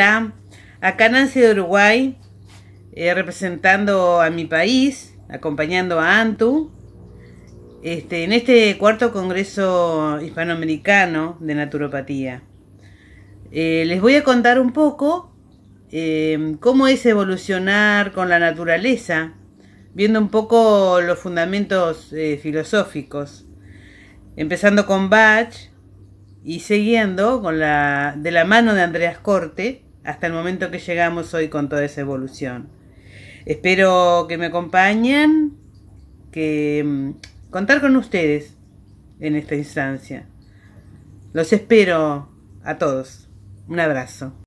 Acá Acá Nancy de Uruguay, eh, representando a mi país, acompañando a ANTU. Este, en este cuarto Congreso Hispanoamericano de Naturopatía. Eh, les voy a contar un poco em, cómo es evolucionar con la naturaleza, viendo un poco los fundamentos eh, filosóficos, empezando con Bach y siguiendo con de la mano de Andreas Corte, hasta el momento que llegamos hoy con toda esa evolución. Espero que me acompañen, que mm, contar con ustedes en esta instancia. Los espero a todos. Un abrazo.